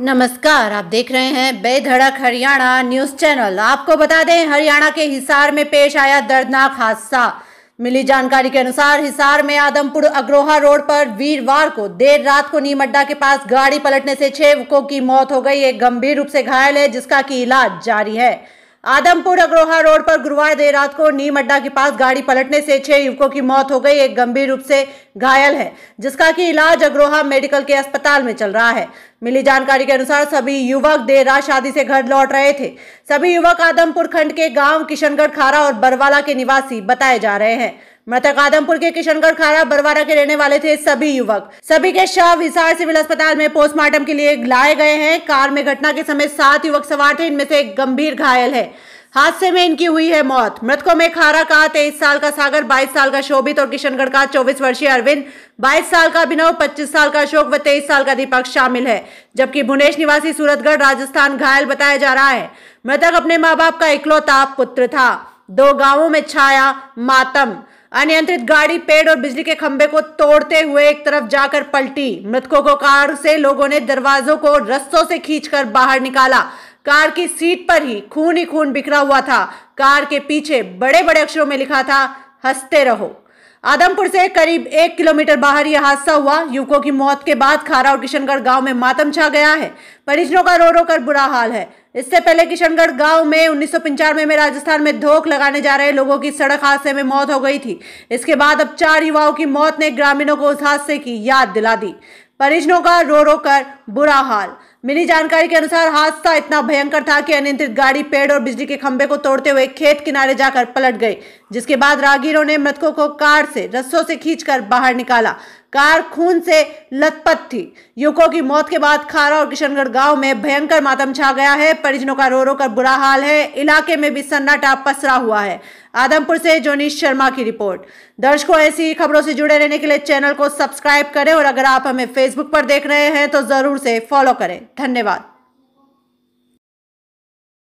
नमस्कार आप देख रहे हैं बेधड़क हरियाणा न्यूज चैनल आपको बता दें हरियाणा के हिसार में पेश आया दर्दनाक हादसा मिली जानकारी के अनुसार हिसार में आदमपुर अग्रोहा रोड पर वीरवार को देर रात को नीम अड्डा के पास गाड़ी पलटने से छह युवकों की मौत हो गई एक गंभीर रूप से घायल है जिसका की इलाज जारी है आदमपुर अग्रोहा रोड पर गुरुवार देर रात को नीम अड्डा के पास गाड़ी पलटने से छह युवकों की मौत हो गई एक गंभीर रूप से घायल है जिसका कि इलाज अग्रोहा मेडिकल के अस्पताल में चल रहा है मिली जानकारी के अनुसार सभी युवक देर रात शादी से घर लौट रहे थे सभी युवक आदमपुर खंड के गांव किशनगढ़ खारा और बरवाला के निवासी बताए जा रहे हैं मृतक आदमपुर के किशनगढ़ खारा बरवारा के रहने वाले थे सभी युवक सभी के शव हिसार सिविल अस्पताल में पोस्टमार्टम के लिए लाए गए हैं कार में घटना के समय सात युवक सवार थे इनमें से एक गंभीर घायल है हादसे में इनकी हुई है मौत मृतकों में खारा का तेईस साल का सागर बाईस साल का शोभित और किशनगढ़ का चौबीस वर्षीय अरविंद बाईस साल का अभिनव पच्चीस साल का अशोक व तेईस साल का दीपक शामिल है जबकि भुनेश निवासी सूरतगढ़ राजस्थान घायल बताया जा रहा है मृतक अपने माँ बाप का इकलौता पुत्र था दो गांवों में छाया मातम अनियंत्रित गाड़ी पेड़ और बिजली के खंभे को तोड़ते हुए एक तरफ जाकर पलटी मृतकों को कार से लोगों ने दरवाजों को रस्सों से खींचकर बाहर निकाला कार की सीट पर ही खून ही खून बिखरा हुआ था कार के पीछे बड़े बड़े अक्षरों में लिखा था हंसते रहो आदमपुर से करीब एक किलोमीटर बाहर यह हादसा हुआ युवकों की मौत के बाद खारा और किशनगढ़ गांव में मातम छा गया है परिजनों का रो रो कर बुरा हाल है इससे पहले किशनगढ़ गांव में उन्नीस में, में राजस्थान में धोख लगाने जा रहे लोगों की सड़क हादसे में मौत हो गई थी इसके बाद अब चार युवाओं की मौत ने ग्रामीणों को उस हादसे की याद दिला दी परिजनों का रो रो कर बुरा हाल मिली जानकारी के अनुसार हादसा इतना भयंकर था कि अनियंत्रित गाड़ी पेड़ और बिजली के खंभे को तोड़ते हुए खेत किनारे जाकर पलट गई जिसके बाद रागीरों ने मृतकों को कार से रस्सों से खींचकर बाहर निकाला कार खून से लथपथ थी युवकों की मौत के बाद खारा और किशनगढ़ गांव में भयंकर मातम छा गया है परिजनों का रो रो कर बुरा हाल है इलाके में भी सन्नाटा पसरा हुआ है आदमपुर से जोनीश शर्मा की रिपोर्ट दर्शकों ऐसी खबरों से जुड़े रहने के लिए चैनल को सब्सक्राइब करें और अगर आप हमें फेसबुक पर देख रहे हैं तो ज़रूर से फॉलो करें धन्यवाद